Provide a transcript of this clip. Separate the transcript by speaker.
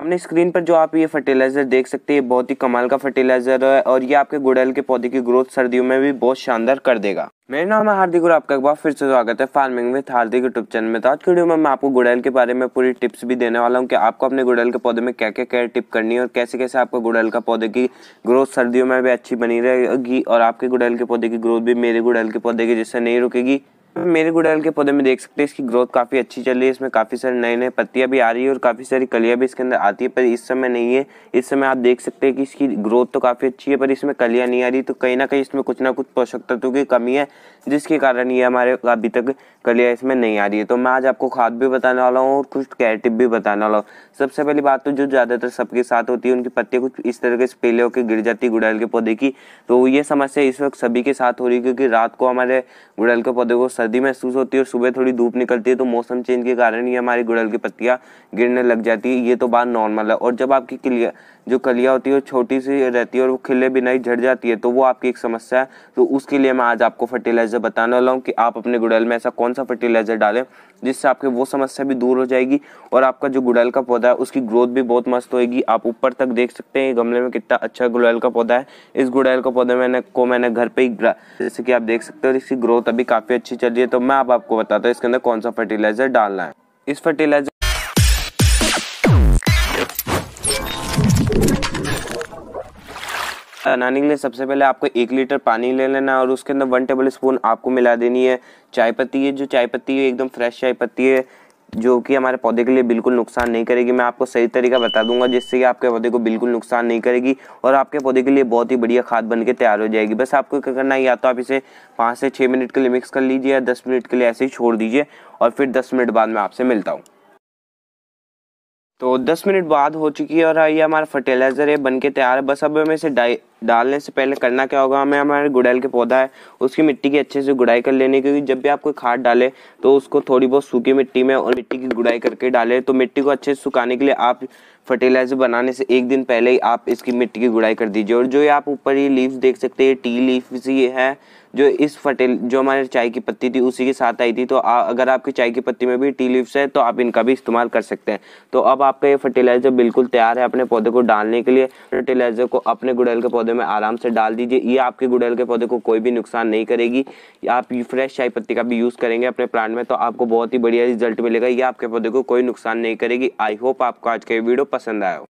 Speaker 1: हमने स्क्रीन पर जो आप ये फर्टिलाइज़र देख सकते हैं बहुत ही कमाल का फर्टिलाइज़र है और ये आपके गुड़ैल के पौधे की ग्रोथ सर्दियों में भी बहुत शानदार कर देगा मेरा नाम है हार्दिक और आपका एक बार फिर से स्वागत है farming with Hardik YouTube channel में तो आज वीडियो में मैं आपको गुड़ैल के बारे में पूरी टिप्स भी देने वाला हूँ कि आपको अपने गुड़ैल के पौधे में क्या क्या केयर टिप करनी है और कैसे कैसे आपको गुड़ैल का पौधे की ग्रोथ सर्दियों में भी अच्छी बनी रहेगी और आपके गुड़ैल के पौधे की ग्रोथ भी मेरे गुड़ैल के पौधे की जैसे नहीं रुकेगी मेरे गुड़हल के पौधे में देख सकते हैं इसकी ग्रोथ काफ़ी अच्छी चल रही है इसमें काफ़ी सारे नए नए पत्तियाँ भी आ रही है और काफ़ी सारी कलिया भी इसके अंदर आती है पर इस समय नहीं है इस समय आप देख सकते हैं कि इसकी ग्रोथ तो काफ़ी अच्छी है पर इसमें कलियाँ नहीं आ रही तो कहीं ना कहीं इसमें कुछ ना कुछ पोषक तत्वों की कमी है जिसके कारण ये हमारे अभी तक कलियाँ इसमें नहीं आ रही है तो मैं आज आपको खाद भी बताने वाला हूँ और कुछ केयर टिप भी बताने वाला हूँ सबसे पहली बात तो जो ज़्यादातर सबके साथ होती है उनकी पत्तियाँ कुछ इस तरह से पेले होकर गिर जाती है गुड़हल के पौधे की तो ये समस्या इस वक्त सभी के साथ हो रही है क्योंकि रात को हमारे गुड़हल के पौधे को सर्दी महसूस होती है और सुबह थोड़ी धूप निकलती है तो मौसम चेंज के कारण ही हमारी गुड़हल की पत्तियाँ गिरने लग जाती है ये तो बात नॉर्मल है और जब आपकी किलिया जो कलिया होती है वो छोटी सी रहती है और वो खिले बिना ही झड़ जाती है तो वो आपकी एक समस्या है तो उसके लिए मैं आज आपको फर्टिलाइज़र बताने वाला हूँ कि आप अपने गुड़हल में ऐसा कौन सा फर्टिलाइज़र डालें जिससे आपके वो समस्या भी दूर हो जाएगी और आपका जो गुड़ैल का पौधा है उसकी ग्रोथ भी बहुत मस्त होएगी आप ऊपर तक देख सकते हैं गमले में कितना अच्छा गुड़ैल का पौधा है इस गुड़ैल का पौधा मैंने को मैंने घर पे ही जैसे कि आप देख सकते हो इसकी ग्रोथ अभी काफ़ी अच्छी चल रही है तो मैं आप आपको बताता हूँ इसके अंदर कौन सा फर्टिलाइजर डालना है इस फर्टिलाइजर बनाने के लिए सबसे पहले आपको एक लीटर पानी ले लेना और उसके अंदर वन टेबल स्पून आपको मिला देनी है चाय पत्ती है जो चाय पत्ती है एकदम फ्रेश चाय पत्ती है जो कि हमारे पौधे के लिए बिल्कुल नुकसान नहीं करेगी मैं आपको सही तरीका बता दूंगा जिससे कि आपके पौधे को बिल्कुल नुकसान नहीं करेगी और आपके पौधे के लिए बहुत ही बढ़िया खाद बन के तैयार हो जाएगी बस आपको क्या करना है या तो आप इसे पाँच से छः मिनट के लिए मिक्स कर लीजिए या दस मिनट के लिए ऐसे ही छोड़ दीजिए और फिर दस मिनट बाद में आपसे मिलता हूँ तो 10 मिनट बाद हो चुकी है और ये हमारा फर्टिलाइज़र है बन के तैयार है बस अब हमें इसे डाई डालने से पहले करना क्या होगा हमें हमारे गुड़ैल के पौधा है उसकी मिट्टी की अच्छे से गुड़ाई कर लेनी क्योंकि जब भी आप कोई खाद डाले तो उसको थोड़ी बहुत सूखी मिट्टी में और मिट्टी की गुड़ाई करके डालें तो मिट्टी को अच्छे से सुखाने के लिए आप फर्टिलाइजर बनाने से एक दिन पहले ही आप इसकी मिट्टी की गुड़ाई कर दीजिए और जो ये आप ऊपर ये लीव्स देख सकते हैं टी लीव्स ये है जो इस फर्टिल जो हमारे चाय की पत्ती थी उसी के साथ आई थी तो आ, अगर आपकी चाय की पत्ती में भी टी लीव्स है तो आप इनका भी इस्तेमाल कर सकते हैं तो अब आपका ये फर्टिलाइजर बिल्कुल तैयार है अपने पौधे को डालने के लिए फर्टिलाइजर को अपने गुड़ैल के पौधे पौधे में आराम से डाल दीजिए ये आपके गुड़हल के पौधे को कोई भी नुकसान नहीं करेगी आप फ्रेश चाय पत्ती का भी यूज़ करेंगे अपने प्लांट में तो आपको बहुत ही बढ़िया रिजल्ट मिलेगा ये आपके पौधे को कोई नुकसान नहीं करेगी आई होप आपको आज का ये वीडियो पसंद आया हो